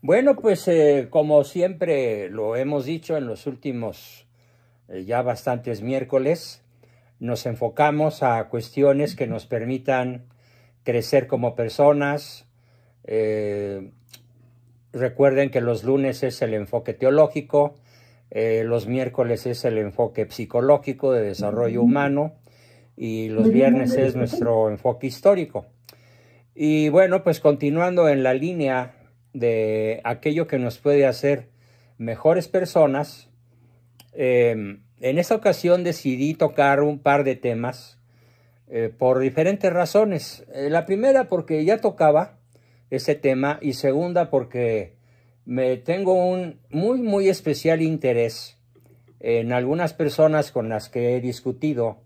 Bueno, pues eh, como siempre lo hemos dicho en los últimos eh, ya bastantes miércoles, nos enfocamos a cuestiones que nos permitan crecer como personas. Eh, recuerden que los lunes es el enfoque teológico, los miércoles es el enfoque psicológico de desarrollo humano y los viernes es nuestro enfoque histórico. Y bueno, pues continuando en la línea de aquello que nos puede hacer mejores personas. Em, en esta ocasión decidí tocar un par de temas eh, por diferentes razones. Eh, la primera porque ya tocaba ese tema y segunda porque me tengo un muy muy especial interés en algunas personas con las que he discutido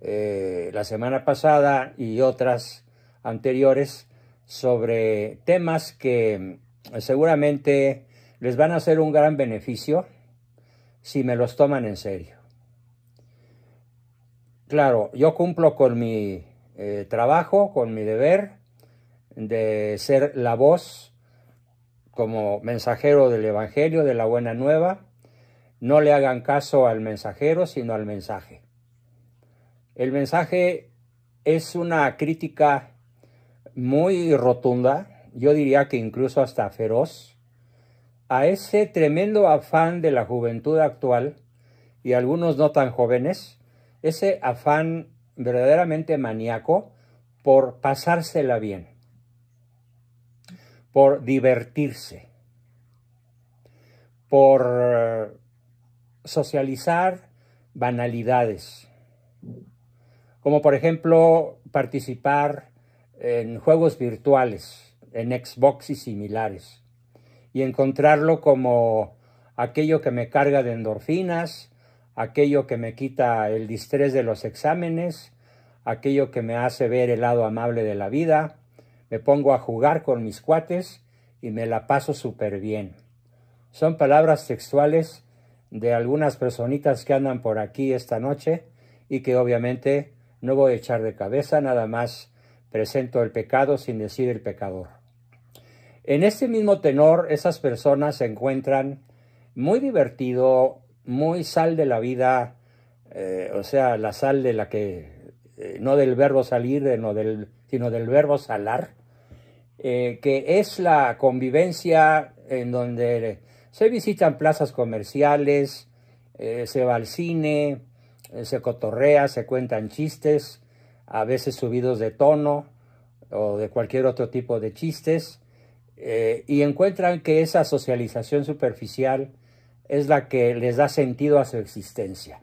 eh, la semana pasada y otras anteriores sobre temas que eh, seguramente les van a hacer un gran beneficio si me los toman en serio. Claro, yo cumplo con mi eh, trabajo, con mi deber de ser la voz como mensajero del Evangelio, de la Buena Nueva. No le hagan caso al mensajero, sino al mensaje. El mensaje es una crítica muy rotunda, yo diría que incluso hasta feroz, a ese tremendo afán de la juventud actual y algunos no tan jóvenes, ese afán verdaderamente maníaco por pasársela bien, por divertirse, por socializar banalidades, como por ejemplo participar en juegos virtuales, en Xbox y similares, y encontrarlo como aquello que me carga de endorfinas, aquello que me quita el distrés de los exámenes, aquello que me hace ver el lado amable de la vida, me pongo a jugar con mis cuates y me la paso súper bien. Son palabras textuales de algunas personitas que andan por aquí esta noche y que obviamente no voy a echar de cabeza, nada más presento el pecado sin decir el pecador. En este mismo tenor, esas personas se encuentran muy divertido, muy sal de la vida, eh, o sea, la sal de la que, eh, no del verbo salir, sino del, verbo salar, eh, que es la convivencia en donde se visitan plazas comerciales, se va al cine, se cotorrea, se cuentan chistes, a veces subidos de tono o de cualquier otro tipo de chistes, eh, y encuentran que esa socialización superficial es la que les da sentido a su existencia.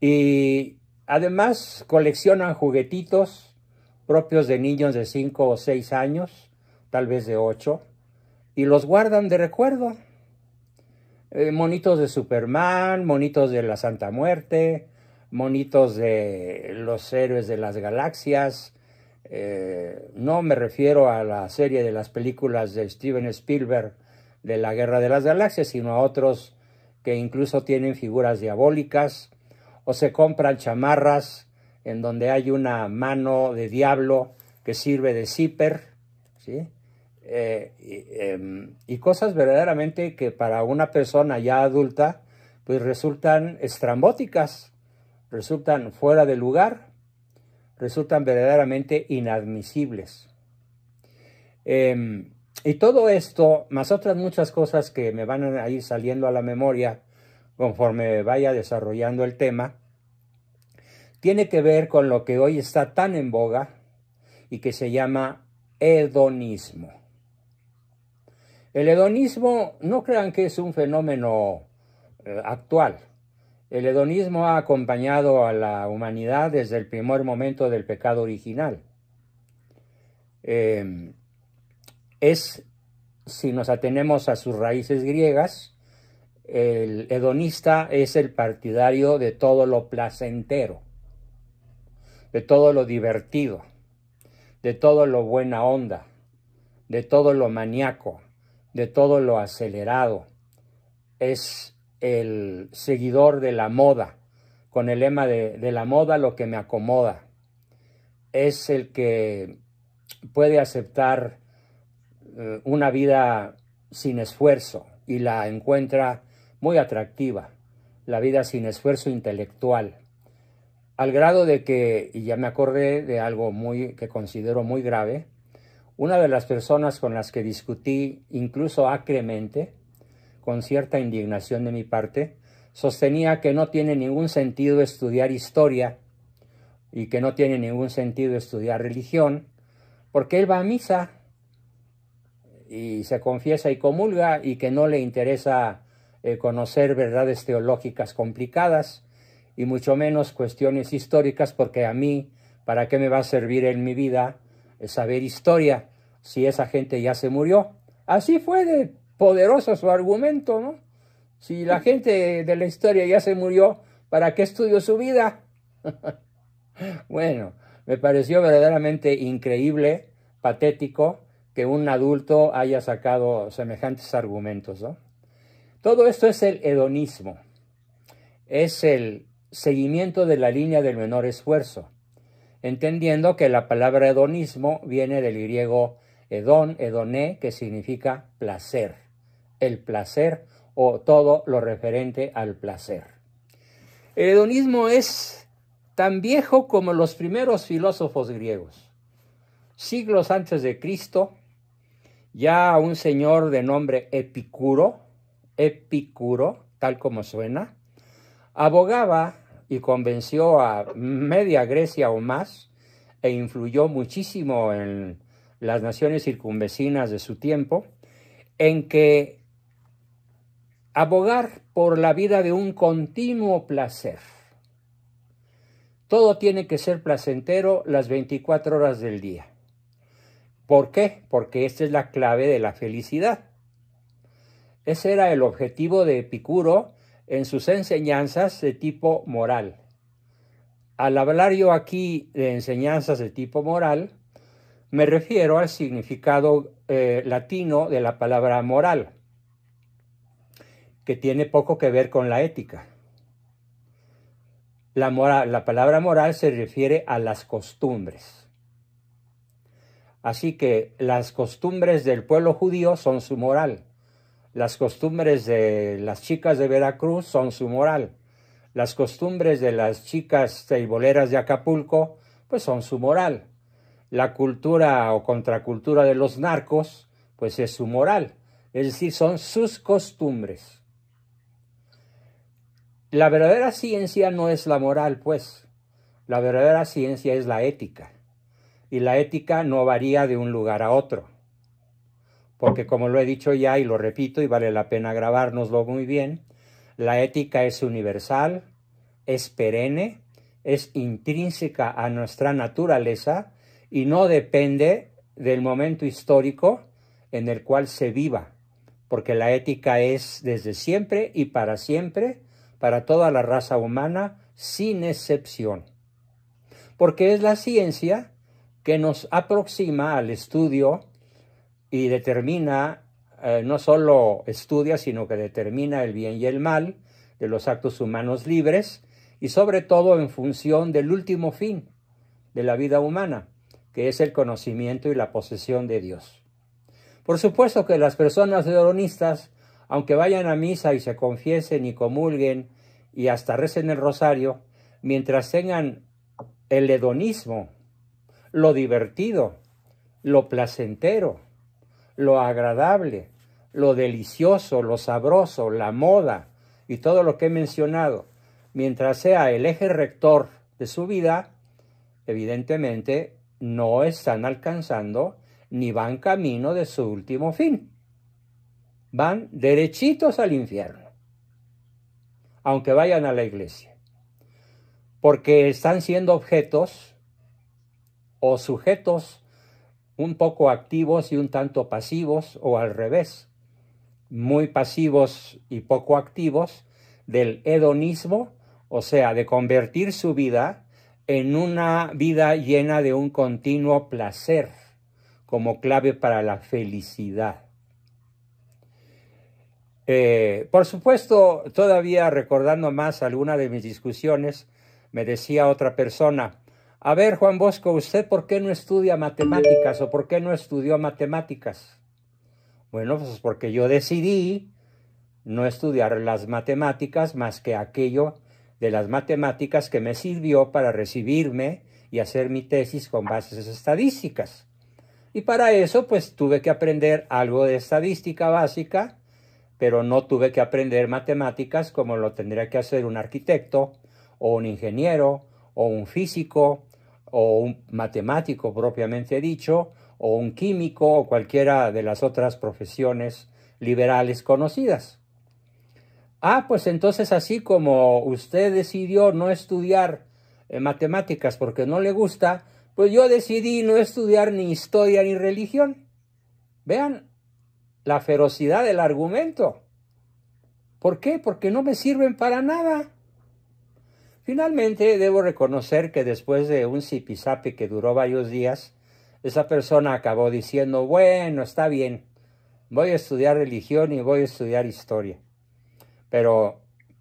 Y además coleccionan juguetitos propios de niños de 5 o 6 años, tal vez de 8, y los guardan de recuerdo. Eh, monitos de Superman, monitos de la Santa Muerte, monitos de los héroes de las galaxias. Eh, no me refiero a la serie de las películas de Steven Spielberg de la Guerra de las Galaxias, sino a otros que incluso tienen figuras diabólicas o se compran chamarras en donde hay una mano de diablo que sirve de zipper, eh, em, y cosas verdaderamente que para una persona ya adulta pues resultan estrambóticas resultan fuera de lugar, resultan verdaderamente inadmisibles. Em, y todo esto, más otras muchas cosas que me van a ir saliendo a la memoria conforme vaya desarrollando el tema, tiene que ver con lo que hoy está tan en boga y que se llama hedonismo. El hedonismo, no crean que es un fenómeno eh, actual. El hedonismo ha acompañado a la humanidad desde el primer momento del pecado original. Em, es, si nos atenemos a sus raíces griegas, el hedonista es el partidario de todo lo placentero, de todo lo divertido, de todo lo buena onda, de todo lo maníaco, de todo lo acelerado. Es el seguidor de la moda, con el lema de, de la moda lo que me acomoda. Es el que puede aceptar eh, una vida sin esfuerzo y la encuentra muy atractiva, la vida sin esfuerzo intelectual, al grado de que, y ya me acordé de algo muy que considero muy grave, una de las personas con las que discutí incluso acremente con cierta indignación de mi parte, sostenía que no tiene ningún sentido estudiar historia y que no tiene ningún sentido estudiar religión, porque él va a misa y se confiesa y comulga y que no le interesa eh, conocer verdades teológicas complicadas y mucho menos cuestiones históricas, porque a mí, ¿para qué me va a servir en mi vida eh, saber historia si esa gente ya se murió? Así fue de poderoso su argumento, ¿no? Si la gente de la historia ya se murió, ¿para qué estudió su vida? bueno, me pareció verdaderamente increíble, patético, que un adulto haya sacado semejantes argumentos, ¿no? Todo esto es el hedonismo, es el seguimiento de la línea del menor esfuerzo, entendiendo que la palabra hedonismo viene del griego hedón, hedoné, que significa placer el placer o todo lo referente al placer. El hedonismo es tan viejo como los primeros filósofos griegos. Siglos antes de Cristo, ya un señor de nombre Epicuro, Epicuro, tal como suena, abogaba y convenció a media Grecia o más e influyó muchísimo en las naciones circunvecinas de su tiempo en que abogar por la vida de un continuo placer. Todo tiene que ser placentero las 24 horas del día. ¿Por qué? Porque esta es la clave de la felicidad. Ese era el objetivo de Epicuro en sus enseñanzas de tipo moral. Al hablar yo aquí de enseñanzas de tipo moral, me refiero al significado eh, latino de la palabra moral que tiene poco que ver con la ética. La, palabra moral se refiere a las costumbres. Así que las costumbres del pueblo judío son su moral. Las costumbres de las chicas de Veracruz son su moral. Las costumbres de las chicas teiboleras de Acapulco, pues son su moral. La cultura o contracultura de los narcos, pues es su moral. Es decir, son sus costumbres. La verdadera ciencia no es la moral, pues. La verdadera ciencia es la ética. Y la ética no varía de un lugar a otro. Porque como lo he dicho ya y lo repito y vale la pena grabárnoslo muy bien, la ética es universal, es perenne, es intrínseca a nuestra naturaleza y no depende del momento histórico en el cual se viva, porque la ética es desde siempre y para siempre para toda la raza humana sin excepción, porque es la ciencia que nos aproxima al estudio y determina, eh, no solo estudia, sino que determina el bien y el mal de los actos humanos libres, y sobre todo en función del último fin de la vida humana, que es el conocimiento y la posesión de Dios. Por supuesto que las personas hedonistas aunque vayan a misa y se confiesen y comulguen y hasta recen el rosario, mientras tengan el hedonismo, lo divertido, lo placentero, lo agradable, lo delicioso, lo sabroso, la moda y todo lo que he mencionado, mientras sea el eje rector de su vida, evidentemente no están alcanzando ni van camino de su último fin van derechitos al infierno, aunque vayan a la iglesia, porque están siendo objetos o sujetos un poco activos y un tanto pasivos, o al revés, muy pasivos y poco activos del hedonismo, o sea, de convertir su vida en una vida llena de un continuo placer como clave para la felicidad. Eh, por supuesto, todavía recordando más alguna de mis discusiones, me decía otra persona, a ver, Juan Bosco, ¿usted por qué no estudia matemáticas o por qué no estudió matemáticas? Bueno, pues porque yo decidí no estudiar las matemáticas más que aquello de las matemáticas que me sirvió para recibirme y hacer mi tesis con bases estadísticas. Y para eso, pues tuve que aprender algo de estadística básica, pero no tuve que aprender matemáticas como lo tendría que hacer un arquitecto o un ingeniero o un físico o un matemático propiamente dicho o un químico o cualquiera de las otras profesiones liberales conocidas. Ah, pues entonces así como usted decidió no estudiar eh, matemáticas porque no le gusta, pues yo decidí no estudiar ni historia ni religión. Vean, la ferocidad del argumento. ¿Por qué? Porque no me sirven para nada. Finalmente, debo reconocer que después de un zipizape que duró varios días, esa persona acabó diciendo, bueno, está bien, voy a estudiar religión y voy a estudiar historia. Pero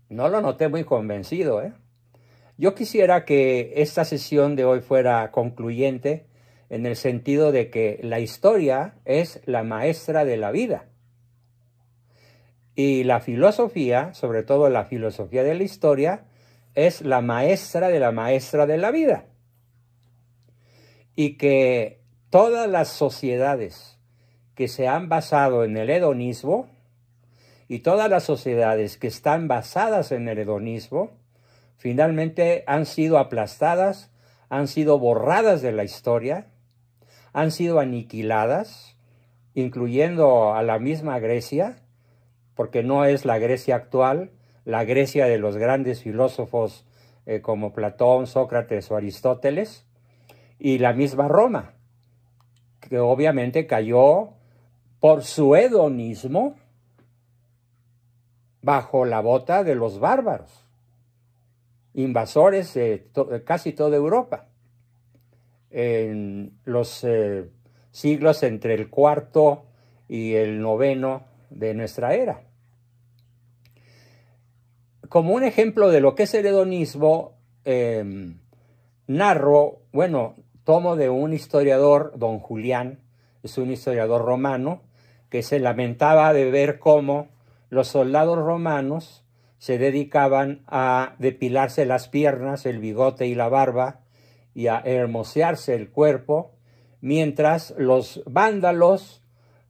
no lo noté muy convencido. ¿eh? Yo quisiera que esta sesión de hoy fuera concluyente en el sentido de que la historia es la maestra de la vida. Y la filosofía, sobre todo la filosofía de la historia, es la maestra de la maestra de la vida. Y que todas las sociedades que se han basado en el hedonismo y todas las sociedades que están basadas en el hedonismo, finalmente han sido aplastadas, han sido borradas de la historia han sido aniquiladas, incluyendo a la misma Grecia, porque no es la Grecia actual, la Grecia de los grandes filósofos eh, como Platón, Sócrates o Aristóteles, y la misma Roma, que obviamente cayó por su hedonismo bajo la bota de los bárbaros, invasores de casi toda Europa en los eh, siglos entre el cuarto y el noveno de nuestra era. Como un ejemplo de lo que es el hedonismo, em, narro, bueno, tomo de un historiador, don Julián, es un historiador romano, que se lamentaba de ver cómo los soldados romanos se dedicaban a depilarse las piernas, el bigote y la barba, y a hermosearse el cuerpo, mientras los vándalos,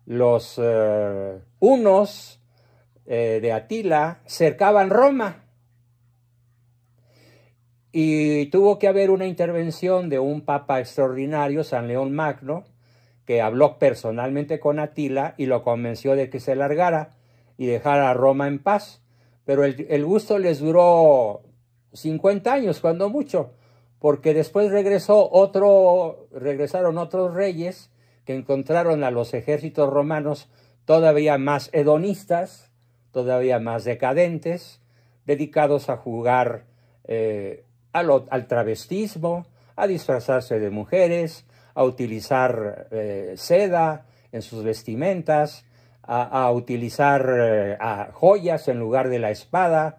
los eh, unos eh, de Atila, cercaban Roma. Y tuvo que haber una intervención de un papa extraordinario, San León Magno, que habló personalmente con Atila y lo convenció de que se largara y dejara a Roma en paz. Pero el, el gusto les duró 50 años, cuando mucho porque después regresaron otros reyes que encontraron a los ejércitos romanos todavía más hedonistas, todavía más decadentes, dedicados a jugar eh, al, travestismo, a disfrazarse de mujeres, a utilizar eh, seda en sus vestimentas, a, utilizar eh, joyas en lugar de la espada,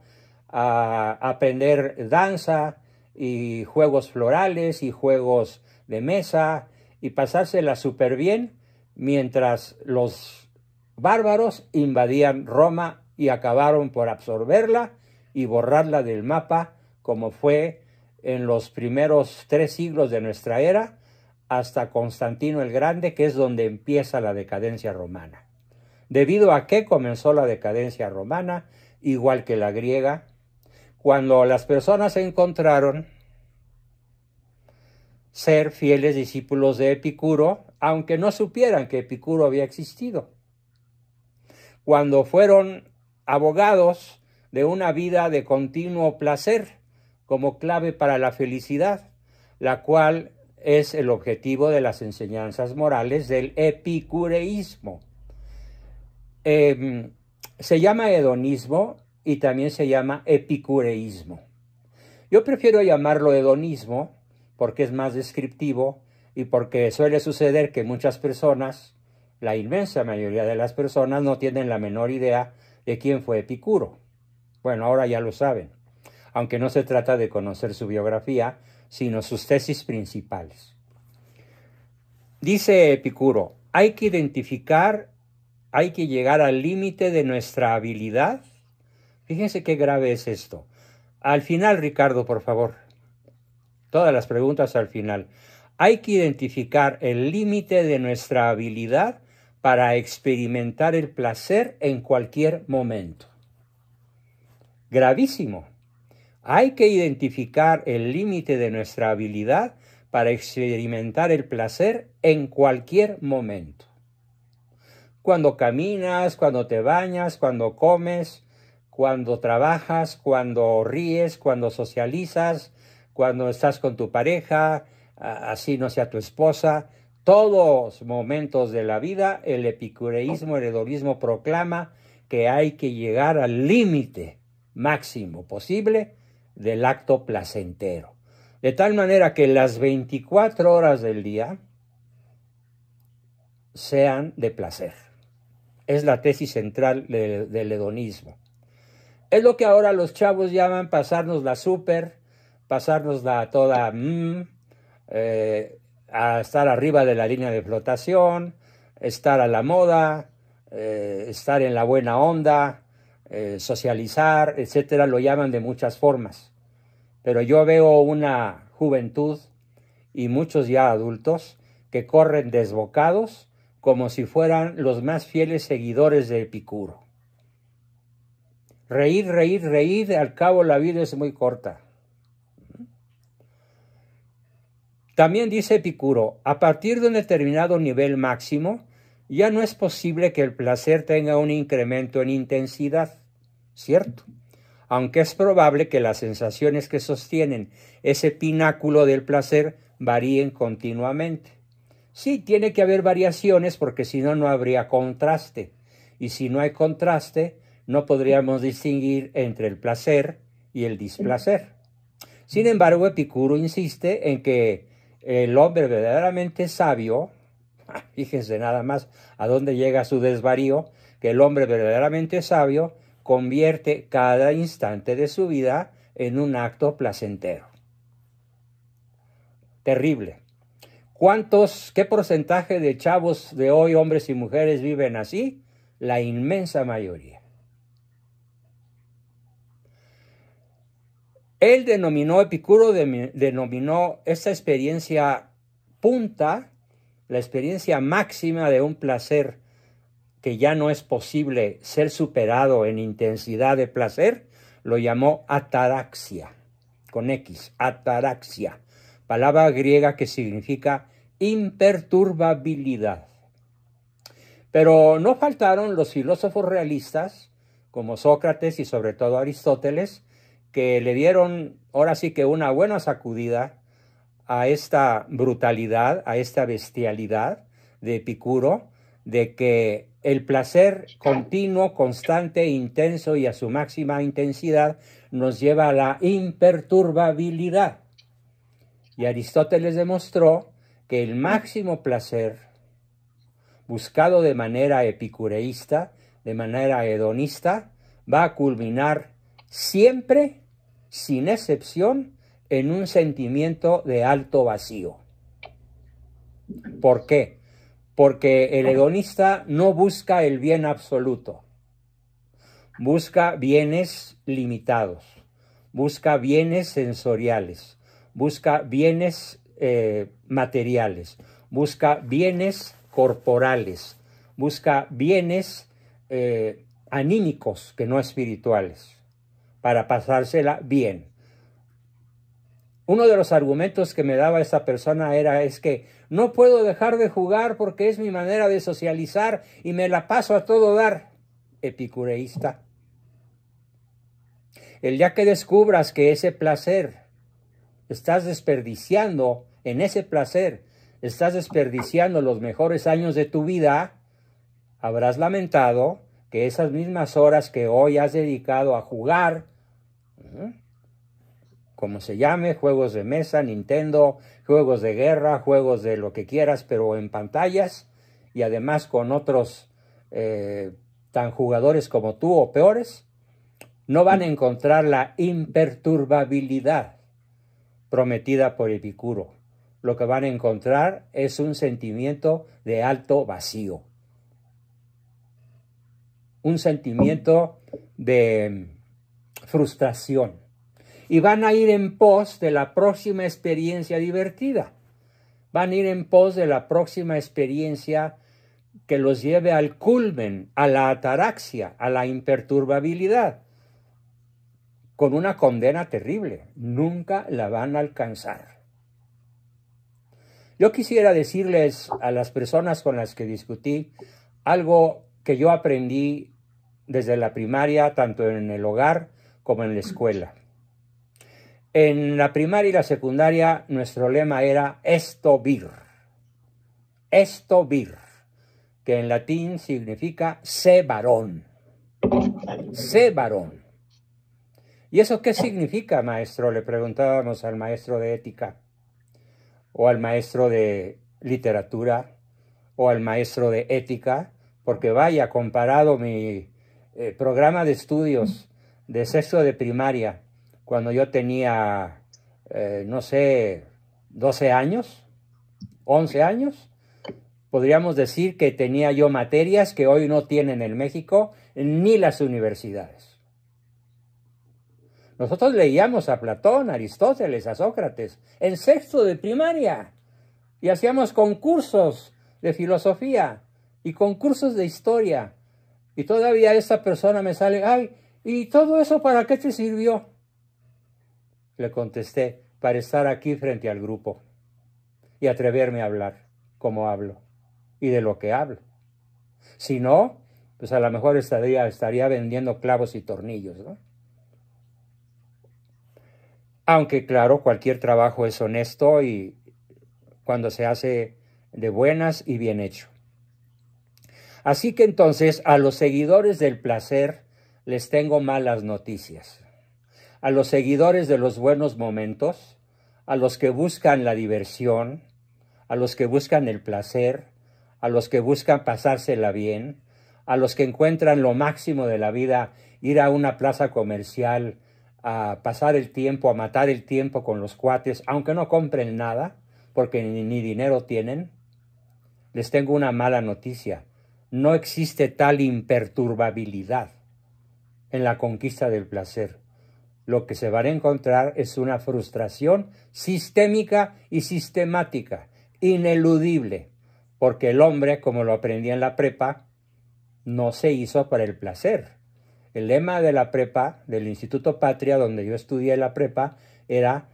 a aprender danza, y juegos florales y juegos de mesa y pasársela súper bien mientras los bárbaros invadían Roma y acabaron por absorberla y borrarla del mapa como fue en los primeros tres siglos de nuestra era hasta Constantino el Grande, que es donde empieza la decadencia romana. Debido a que comenzó la decadencia romana, igual que la griega, cuando las personas encontraron ser fieles discípulos de Epicuro, aunque no supieran que Epicuro había existido. Cuando fueron abogados de una vida de continuo placer como clave para la felicidad, la cual es el objetivo de las enseñanzas morales del epicureísmo. Em, se llama hedonismo y también se llama epicureísmo. Yo prefiero llamarlo hedonismo porque es más descriptivo y porque suele suceder que muchas personas, la inmensa mayoría de las personas, no tienen la menor idea de quién fue Epicuro. Bueno, ahora ya lo saben, aunque no se trata de conocer su biografía, sino sus tesis principales. Dice Epicuro, hay que identificar, hay que llegar al límite de nuestra habilidad Fíjense qué grave es esto. Al final, Ricardo, por favor. Todas las preguntas al final. Hay que identificar el límite de nuestra habilidad para experimentar el placer en cualquier momento. Gravísimo. Hay que identificar el límite de nuestra habilidad para experimentar el placer en cualquier momento. Cuando caminas, cuando te bañas, cuando comes, cuando trabajas, cuando ríes, cuando socializas, cuando estás con tu pareja, así no sea tu esposa. Todos momentos de la vida, el epicureísmo, el hedonismo proclama que hay que llegar al límite máximo posible del acto placentero. De tal manera que las 24 horas del día sean de placer. Es la tesis central del, del hedonismo. Es lo que ahora los chavos llaman pasarnos la super, pasarnos la toda, mm, eh, a estar arriba de la línea de flotación, estar a la moda, eh, estar en la buena onda, eh, socializar, etcétera, lo llaman de muchas formas. Pero yo veo una juventud y muchos ya adultos que corren desbocados como si fueran los más fieles seguidores de Epicuro. Reír, reír, reír, al cabo la vida es muy corta. También dice Epicuro, a partir de un determinado nivel máximo, ya no es posible que el placer tenga un incremento en intensidad, ¿cierto? Aunque es probable que las sensaciones que sostienen ese pináculo del placer varíen continuamente. Sí, tiene que haber variaciones porque si no, no habría contraste. Y si no hay contraste, no podríamos distinguir entre el placer y el displacer. Sin embargo, Epicuro insiste en que el hombre verdaderamente sabio, ah, fíjense nada más a dónde llega su desvarío, que el hombre verdaderamente sabio convierte cada instante de su vida en un acto placentero. Terrible. ¿Cuántos, qué porcentaje de chavos de hoy, hombres y mujeres, viven así? La inmensa mayoría. Él denominó, Epicuro denominó esta experiencia punta, la experiencia máxima de un placer que ya no es posible ser superado en intensidad de placer, lo llamó ataraxia, con X, ataraxia, palabra griega que significa imperturbabilidad. Pero no faltaron los filósofos realistas, como Sócrates y sobre todo Aristóteles, que le dieron ahora sí que una buena sacudida a esta brutalidad, a esta bestialidad de Epicuro, de que el placer continuo, constante, intenso y a su máxima intensidad nos lleva a la imperturbabilidad. Y Aristóteles demostró que el máximo placer, buscado de manera epicureísta, de manera hedonista, va a culminar siempre, sin excepción, en un sentimiento de alto vacío. ¿Por qué? Porque el hedonista no busca el bien absoluto, busca bienes limitados, busca bienes sensoriales, busca bienes eh, materiales, busca bienes corporales, busca bienes eh, anímicos que no espirituales para pasársela bien. Uno de los argumentos que me daba esa persona era es que no puedo dejar de jugar porque es mi manera de socializar y me la paso a todo dar. Epicureísta. El día que descubras que ese placer estás desperdiciando, en ese placer estás desperdiciando los mejores años de tu vida, habrás lamentado que esas mismas horas que hoy has dedicado a jugar, como se llame, juegos de mesa, Nintendo, juegos de guerra, juegos de lo que quieras, pero en pantallas y además con otros eh, tan jugadores como tú o peores, no van a encontrar la imperturbabilidad prometida por Epicuro. Lo que van a encontrar es un sentimiento de alto vacío, un sentimiento de frustración y van a ir en pos de la próxima experiencia divertida. Van a ir en pos de la próxima experiencia que los lleve al culmen, a la ataraxia, a la imperturbabilidad, con una condena terrible. Nunca la van a alcanzar. Yo quisiera decirles a las personas con las que discutí algo que yo aprendí desde la primaria, tanto en el hogar como en la escuela. En la primaria y la secundaria nuestro lema era esto vir, esto vir, que en latín significa sé varón, sé varón. ¿Y eso qué significa, maestro? Le preguntábamos al maestro de ética o al maestro de literatura o al maestro de ética, porque vaya, comparado mi eh, programa de estudios de sexto de primaria, cuando yo tenía, eh, no sé, 12 años, 11 años, podríamos decir que tenía yo materias que hoy no tienen en México ni las universidades. Nosotros leíamos a Platón, Aristóteles, a Sócrates en sexto de primaria y hacíamos concursos de filosofía y concursos de historia. Y todavía esa persona me sale, ay, ¿Y todo eso para qué te sirvió? Le contesté, para estar aquí frente al grupo y atreverme a hablar como hablo y de lo que hablo. Si no, pues a lo mejor estaría, vendiendo clavos y tornillos, ¿no? Aunque claro, cualquier trabajo es honesto y cuando se hace de buenas y bien hecho. Así que entonces a los seguidores del placer les tengo malas noticias. A los seguidores de los buenos momentos, a los que buscan la diversión, a los que buscan el placer, a los que buscan pasársela bien, a los que encuentran lo máximo de la vida, ir a una plaza comercial, a pasar el tiempo, a matar el tiempo con los cuates, aunque no compren nada, porque ni, ni dinero tienen, les tengo una mala noticia. No existe tal imperturbabilidad en la conquista del placer. Lo que se van a encontrar es una frustración sistémica y sistemática, ineludible, porque el hombre, como lo aprendí en la prepa, no se hizo para el placer. El lema de la prepa, del Instituto Patria, donde yo estudié la prepa, era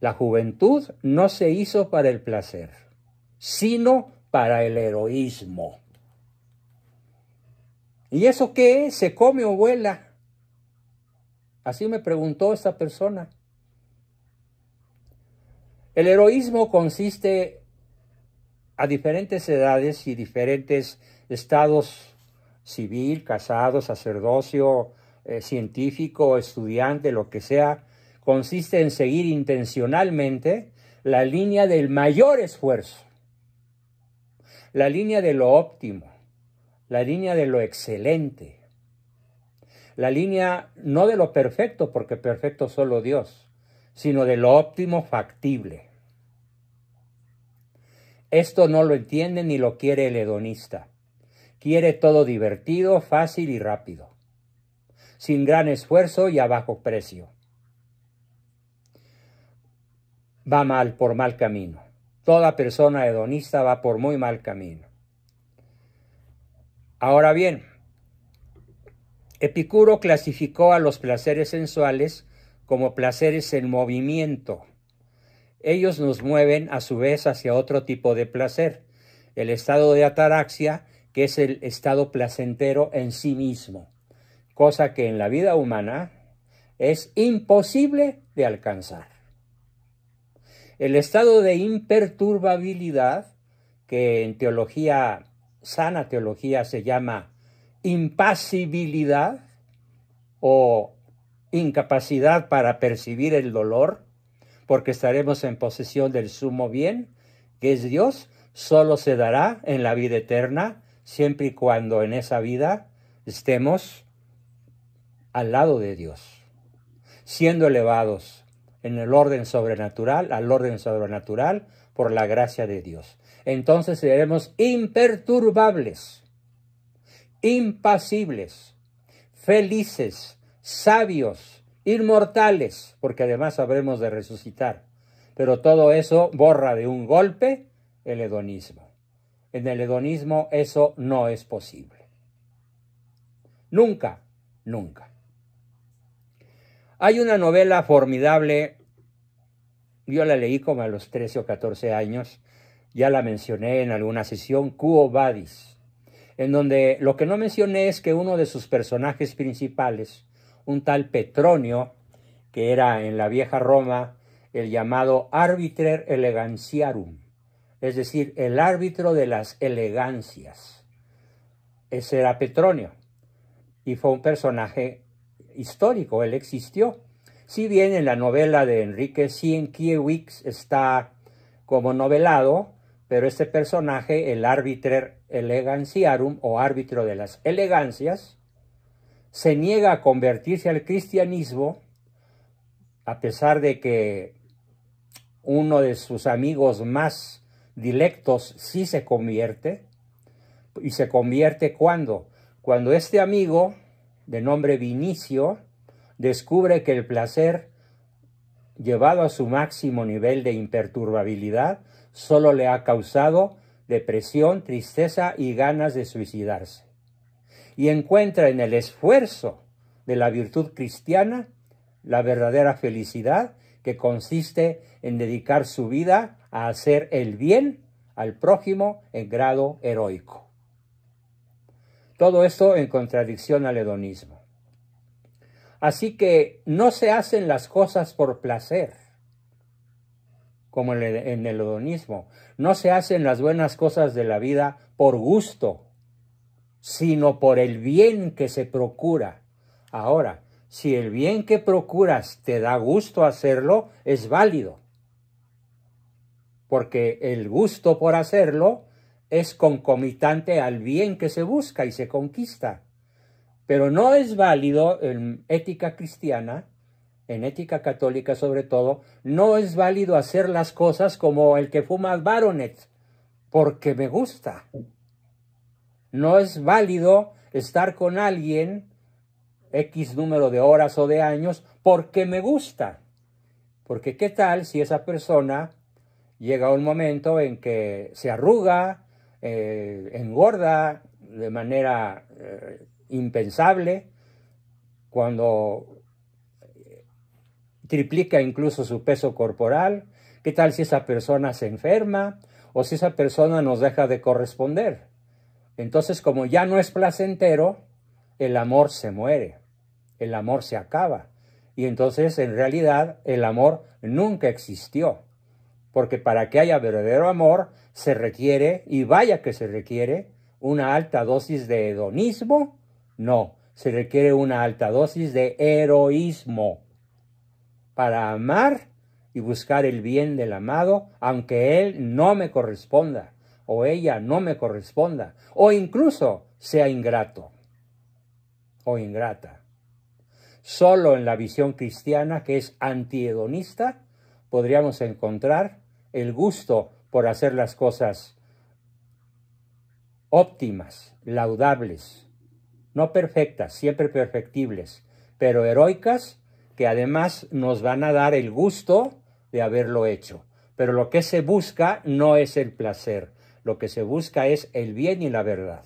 la juventud no se hizo para el placer, sino para el heroísmo. ¿Y eso qué es? ¿Se come o vuela? Así me preguntó esta persona. El heroísmo consiste a diferentes edades y diferentes estados civil, casado, sacerdocio, eh, científico, estudiante, lo que sea, consiste en seguir intencionalmente la línea del mayor esfuerzo, la línea de lo óptimo la línea de lo excelente, la línea no de lo perfecto, porque perfecto solo Dios, sino de lo óptimo factible. Esto no lo entiende ni lo quiere el hedonista. Quiere todo divertido, fácil y rápido, sin gran esfuerzo y a bajo precio. Va mal por mal camino. Toda persona hedonista va por muy mal camino. Ahora bien, Epicuro clasificó a los placeres sensuales como placeres en movimiento. Ellos nos mueven a su vez hacia otro tipo de placer, el estado de ataraxia, que es el estado placentero en sí mismo, cosa que en la vida humana es imposible de alcanzar. El estado de imperturbabilidad, que en teología sana teología se llama impasibilidad o incapacidad para percibir el dolor, porque estaremos en posesión del sumo bien, que es Dios, solo se dará en la vida eterna, siempre y cuando en esa vida estemos al lado de Dios, siendo elevados en el orden sobrenatural, al orden sobrenatural, por la gracia de Dios entonces seremos imperturbables, impasibles, felices, sabios, inmortales, porque además habremos de resucitar. Pero todo eso borra de un golpe el hedonismo. En el hedonismo eso no es posible. Nunca, nunca. Hay una novela formidable, yo la leí como a los 13 o 14 años, ya la mencioné en alguna sesión, Quo Vadis, en donde lo que no mencioné es que uno de sus personajes principales, un tal Petronio, que era en la vieja Roma el llamado Arbiter Eleganciarum, es decir, el árbitro de las elegancias. Ese era Petronio y fue un personaje histórico, él existió. Si bien en la novela de Enrique Cienkiewicz está como novelado, pero este personaje, el árbitre eleganciarum o árbitro de las elegancias, se niega a convertirse al cristianismo a pesar de que uno de sus amigos más dilectos sí se convierte. ¿Y se convierte cuando? Cuando este amigo, de nombre Vinicio, descubre que el placer, llevado a su máximo nivel de imperturbabilidad, solo le ha causado depresión, tristeza y ganas de suicidarse. Y encuentra en el esfuerzo de la virtud cristiana la verdadera felicidad que consiste en dedicar su vida a hacer el bien al prójimo en grado heroico. Todo esto en contradicción al hedonismo. Así que no se hacen las cosas por placer como en el hedonismo. No se hacen las buenas cosas de la vida por gusto, sino por el bien que se procura. Ahora, si el bien que procuras te da gusto hacerlo, es válido. Porque el gusto por hacerlo es concomitante al bien que se busca y se conquista. Pero no es válido en ética cristiana en ética católica sobre todo, no es válido hacer las cosas como el que fuma baronet, porque me gusta. No es válido estar con alguien X número de horas o de años porque me gusta. Porque qué tal si esa persona llega a un momento en que se arruga, eh, engorda de manera eh, impensable, cuando triplica incluso su peso corporal, qué tal si esa persona se enferma o si esa persona nos deja de corresponder. Entonces, como ya no es placentero, el amor se muere, el amor se acaba. Y entonces, en realidad, el amor nunca existió. Porque para que haya verdadero amor, se requiere, y vaya que se requiere, una alta dosis de hedonismo. No, se requiere una alta dosis de heroísmo para amar y buscar el bien del amado, aunque él no me corresponda, o ella no me corresponda, o incluso sea ingrato o ingrata. Solo en la visión cristiana, que es antiedonista, podríamos encontrar el gusto por hacer las cosas óptimas, laudables, no perfectas, siempre perfectibles, pero heroicas que además nos van a dar el gusto de haberlo hecho. Pero lo que se busca no es el placer, lo que se busca es el bien y la verdad.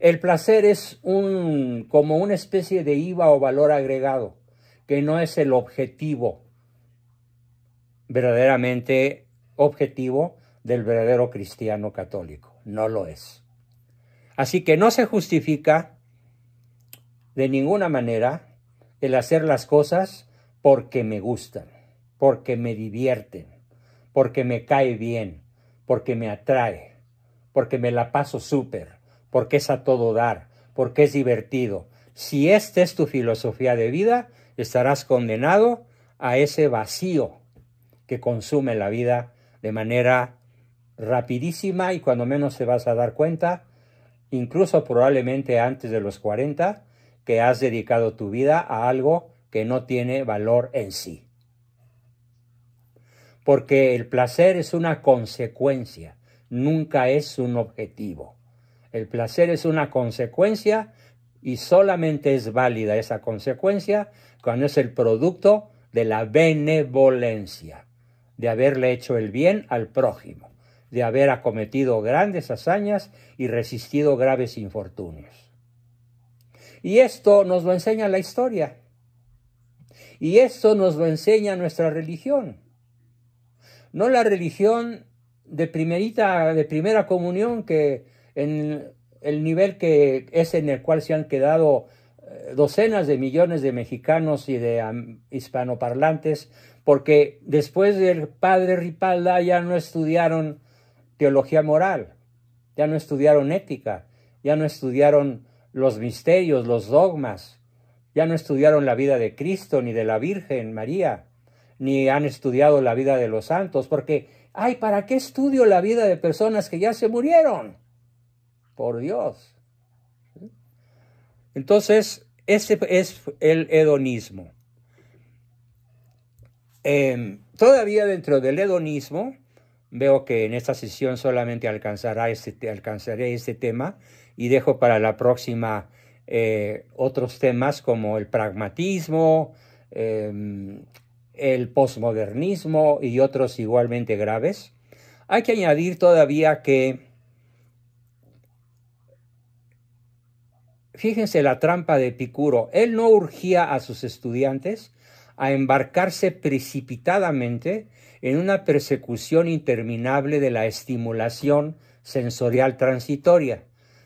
El placer es un, como una especie de IVA o valor agregado, que no es el objetivo verdaderamente objetivo del verdadero cristiano católico. No lo es. Así que no se justifica de ninguna manera el hacer las cosas porque me gustan, porque me divierten, porque me cae bien, porque me atrae, porque me la paso súper, porque es a todo dar, porque es divertido. Si esta es tu filosofía de vida, estarás condenado a ese vacío que consume la vida de manera rapidísima y cuando menos se vas a dar cuenta, incluso probablemente antes de los 40, que has dedicado tu vida a algo que no tiene valor en sí. Porque el placer es una consecuencia, nunca es un objetivo. El placer es una consecuencia y solamente es válida esa consecuencia cuando es el producto de la benevolencia, de haberle hecho el bien al prójimo, de haber acometido grandes hazañas y resistido graves infortunios. Y esto nos lo enseña la historia. Y esto nos lo enseña nuestra religión. No la religión de primerita, de primera comunión, que en el nivel que es en el cual se han quedado eh, docenas de millones de mexicanos y de hispanoparlantes, porque después del padre Ripalda ya no estudiaron teología moral, ya no estudiaron ética, ya no estudiaron los misterios, los dogmas. Ya no estudiaron la vida de Cristo ni de la Virgen María, ni han estudiado la vida de los santos, porque, ay, ¿para qué estudio la vida de personas que ya se murieron? Por Dios. Entonces, ese es el hedonismo. Em, todavía dentro del hedonismo, veo que en esta sesión solamente este, alcanzaré este tema, y dejo para la próxima eh, otros temas como el pragmatismo, em, el posmodernismo y otros igualmente graves. Hay que añadir todavía que, fíjense la trampa de Epicuro, él no urgía a sus estudiantes a embarcarse precipitadamente en una persecución interminable de la estimulación sensorial transitoria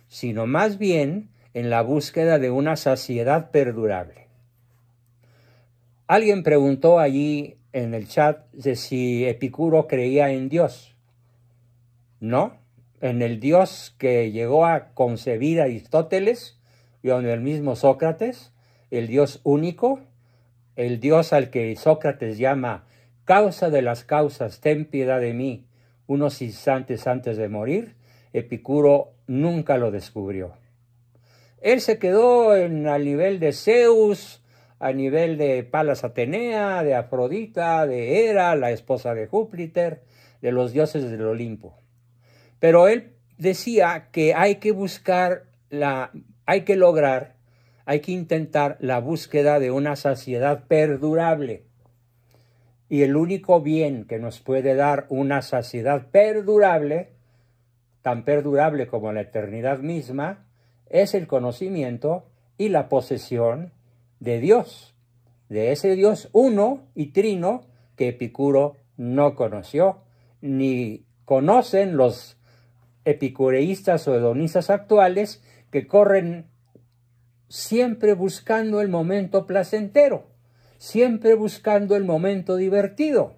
sino más bien en la búsqueda de una saciedad perdurable. Alguien preguntó allí en el chat de si Epicuro creía en Dios. No, en el Dios que llegó a concebir Aristóteles y en el mismo Sócrates, el Dios único, el Dios al que Sócrates llama causa de las causas, ten piedad de mí, unos instantes antes de morir, Epicuro nunca lo descubrió. Él se quedó en, al nivel de Zeus, a nivel de Palas Atenea, de Afrodita, de Hera, la esposa de Júpiter, de los dioses del Olimpo. Pero él decía que hay que buscar la, hay que lograr, hay que intentar la búsqueda de una saciedad perdurable. Y el único bien que nos puede dar una saciedad perdurable tan perdurable como la eternidad misma, es el conocimiento y la posesión de Dios, de ese Dios uno y trino que Epicuro no conoció, ni conocen los epicureístas o hedonistas actuales que corren siempre buscando el momento placentero, siempre buscando el momento divertido.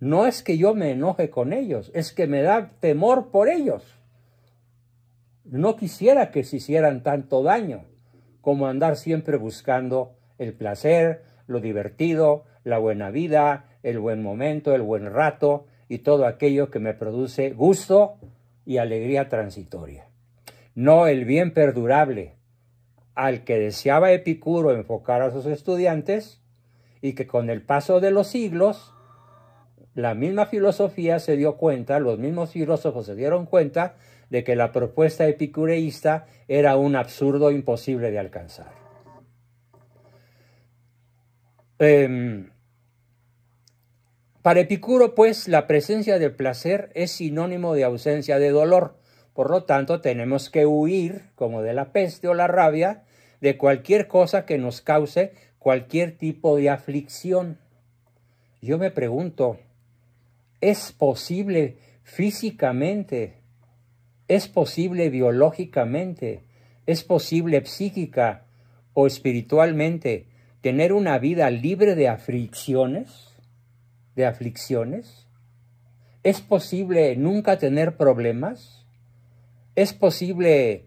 No es que yo me enoje con ellos, es que me da temor por ellos. No quisiera que se hicieran tanto daño como andar siempre buscando el placer, lo divertido, la buena vida, el buen momento, el buen rato y todo aquello que me produce gusto y alegría transitoria. No el bien perdurable al que deseaba Epicuro enfocar a sus estudiantes y que con el paso de los siglos la misma filosofía se dio cuenta, los mismos filósofos se dieron cuenta de que la propuesta epicureísta era un absurdo imposible de alcanzar. Em, para Epicuro, pues, la presencia del placer es sinónimo de ausencia de dolor. Por lo tanto, tenemos que huir, como de la peste o la rabia, de cualquier cosa que nos cause cualquier tipo de aflicción. Yo me pregunto, es posible físicamente, es posible biológicamente, es posible psíquica o espiritualmente tener una vida libre de aflicciones, de ¿Es posible nunca tener problemas? ¿Es posible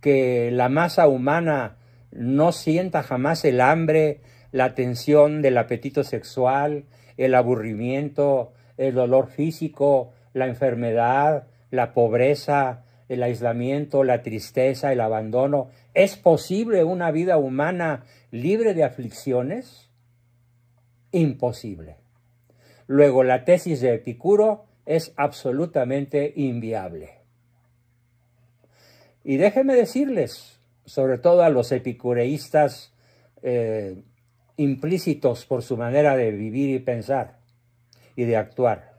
que la masa humana no sienta jamás el hambre, la tensión del apetito sexual, el aburrimiento, el dolor físico, la enfermedad, la pobreza, el aislamiento, la tristeza, el abandono. ¿Es posible una vida humana libre de aflicciones? Imposible. Luego, la tesis de Epicuro es absolutamente inviable. Y déjenme decirles, sobre todo a los epicureístas eh, implícitos por su manera de vivir y pensar, y de actuar.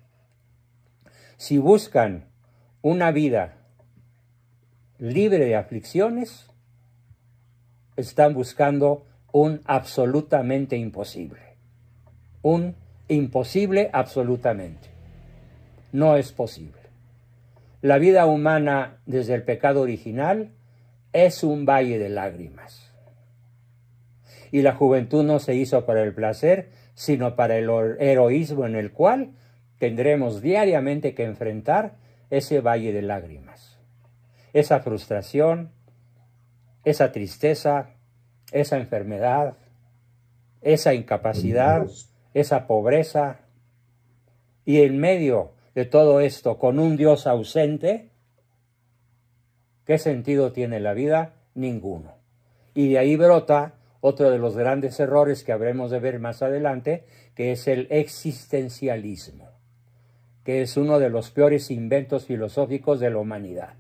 Si buscan una vida libre de aflicciones, están buscando un absolutamente imposible. Un imposible absolutamente. No es posible. La vida humana desde el pecado original es un valle de lágrimas. Y la juventud no se hizo para el placer, sino para el heroísmo en el cual tendremos diariamente que enfrentar ese valle de lágrimas, esa frustración, esa tristeza, esa enfermedad, esa incapacidad, esa pobreza. Y en medio de todo esto, con un Dios ausente, ¿qué sentido tiene la vida? Ninguno. Y de ahí brota otro de los grandes errores que habremos de ver más adelante, que es el existencialismo, que es uno de los peores inventos filosóficos de la humanidad.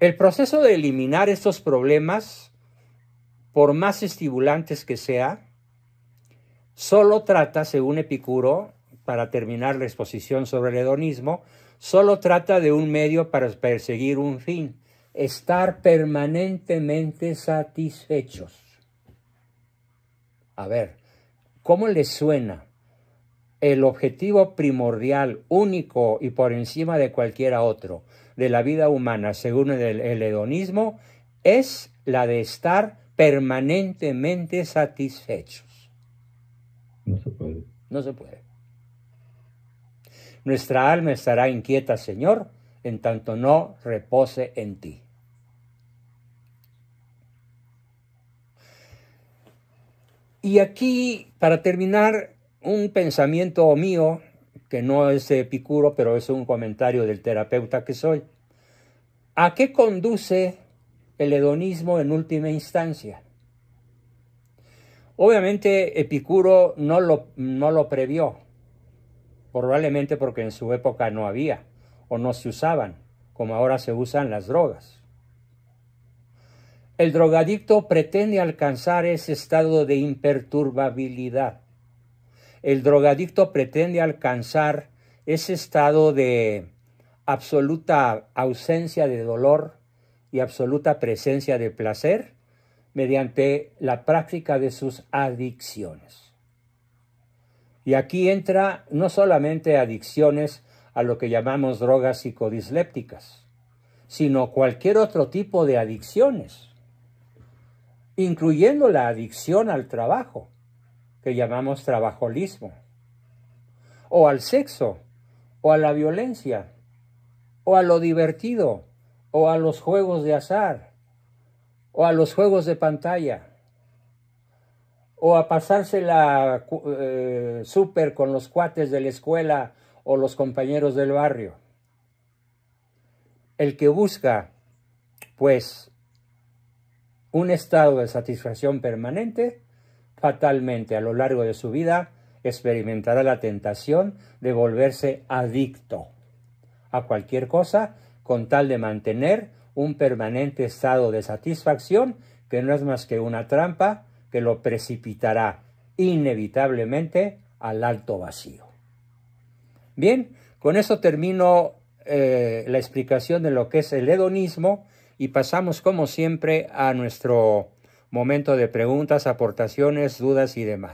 El proceso de eliminar estos problemas, por más estimulantes que sea, solo trata, según Epicuro, para terminar la exposición sobre el hedonismo, solo trata de un medio para perseguir un fin estar permanentemente satisfechos. A ver, ¿cómo les suena? El objetivo primordial, único y por encima de cualquiera otro de la vida humana, según el, hedonismo, es la de estar permanentemente satisfechos. No se puede. No se puede. Nuestra alma estará inquieta, Señor, en tanto no repose en ti. Y aquí, para terminar, un pensamiento mío, que no es epicuro, pero es un comentario del terapeuta que soy. ¿A qué conduce el hedonismo en última instancia? Obviamente Epicuro no lo, no lo previó, probablemente porque en su época no había o no se usaban, como ahora se usan las drogas. El drogadicto pretende alcanzar ese estado de imperturbabilidad. El drogadicto pretende alcanzar ese estado de absoluta ausencia de dolor y absoluta presencia de placer mediante la práctica de sus adicciones. Y aquí entra no solamente adicciones a lo que llamamos drogas psicodislépticas, sino cualquier otro tipo de adicciones incluyendo la adicción al trabajo, que llamamos trabajolismo, o al sexo, o a la violencia, o a lo divertido, o a los juegos de azar, o a los juegos de pantalla, o a pasarse la eh, súper con los cuates de la escuela o los compañeros del barrio. El que busca, pues, un estado de satisfacción permanente, fatalmente a lo largo de su vida experimentará la tentación de volverse adicto a cualquier cosa con tal de mantener un permanente estado de satisfacción que no es más que una trampa que lo precipitará inevitablemente al alto vacío. Bien, con eso termino eh, la explicación de lo que es el hedonismo y pasamos como siempre a nuestro momento de preguntas, aportaciones, dudas y demás.